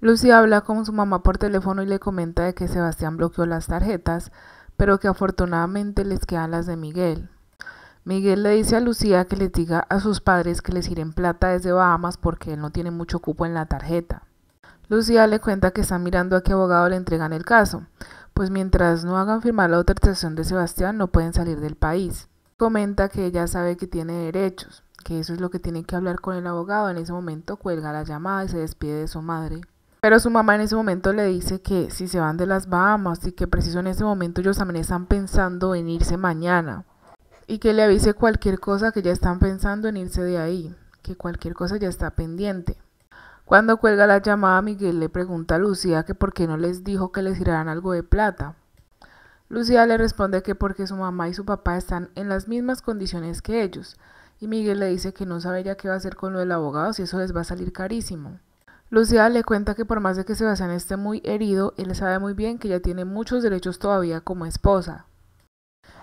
Lucía habla con su mamá por teléfono y le comenta de que Sebastián bloqueó las tarjetas, pero que afortunadamente les quedan las de Miguel. Miguel le dice a Lucía que le diga a sus padres que les giren plata desde Bahamas porque él no tiene mucho cupo en la tarjeta. Lucía le cuenta que está mirando a qué abogado le entregan el caso, pues mientras no hagan firmar la autorización de Sebastián no pueden salir del país. Comenta que ella sabe que tiene derechos, que eso es lo que tiene que hablar con el abogado. En ese momento cuelga la llamada y se despide de su madre. Pero su mamá en ese momento le dice que si se van de las Bahamas y que preciso en ese momento ellos también están pensando en irse mañana y que le avise cualquier cosa que ya están pensando en irse de ahí, que cualquier cosa ya está pendiente. Cuando cuelga la llamada, Miguel le pregunta a Lucía que por qué no les dijo que les tiraran algo de plata. Lucía le responde que porque su mamá y su papá están en las mismas condiciones que ellos, y Miguel le dice que no sabe ya qué va a hacer con lo del abogado si eso les va a salir carísimo. Lucía le cuenta que por más de que Sebastián esté muy herido, él sabe muy bien que ella tiene muchos derechos todavía como esposa.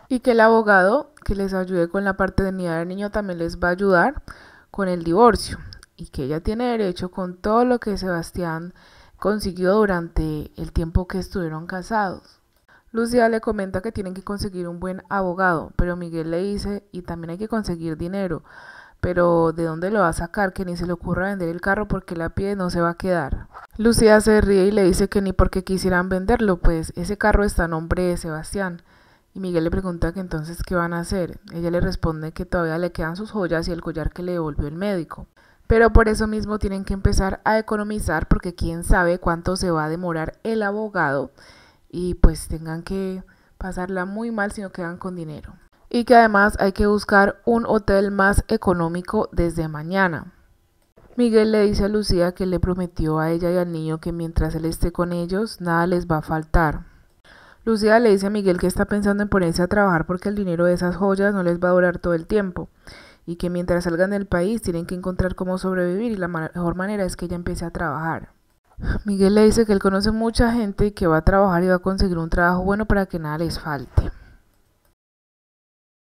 Y que el abogado que les ayude con la parte de niña del niño también les va a ayudar con el divorcio. Y que ella tiene derecho con todo lo que Sebastián consiguió durante el tiempo que estuvieron casados. Lucía le comenta que tienen que conseguir un buen abogado, pero Miguel le dice, y también hay que conseguir dinero pero ¿de dónde lo va a sacar? Que ni se le ocurra vender el carro porque la piel no se va a quedar. Lucía se ríe y le dice que ni porque quisieran venderlo, pues ese carro está a nombre de Sebastián. Y Miguel le pregunta que entonces qué van a hacer. Ella le responde que todavía le quedan sus joyas y el collar que le devolvió el médico. Pero por eso mismo tienen que empezar a economizar porque quién sabe cuánto se va a demorar el abogado y pues tengan que pasarla muy mal si no quedan con dinero y que además hay que buscar un hotel más económico desde mañana. Miguel le dice a Lucía que le prometió a ella y al niño que mientras él esté con ellos nada les va a faltar. Lucía le dice a Miguel que está pensando en ponerse a trabajar porque el dinero de esas joyas no les va a durar todo el tiempo y que mientras salgan del país tienen que encontrar cómo sobrevivir y la mejor manera es que ella empiece a trabajar. Miguel le dice que él conoce mucha gente y que va a trabajar y va a conseguir un trabajo bueno para que nada les falte.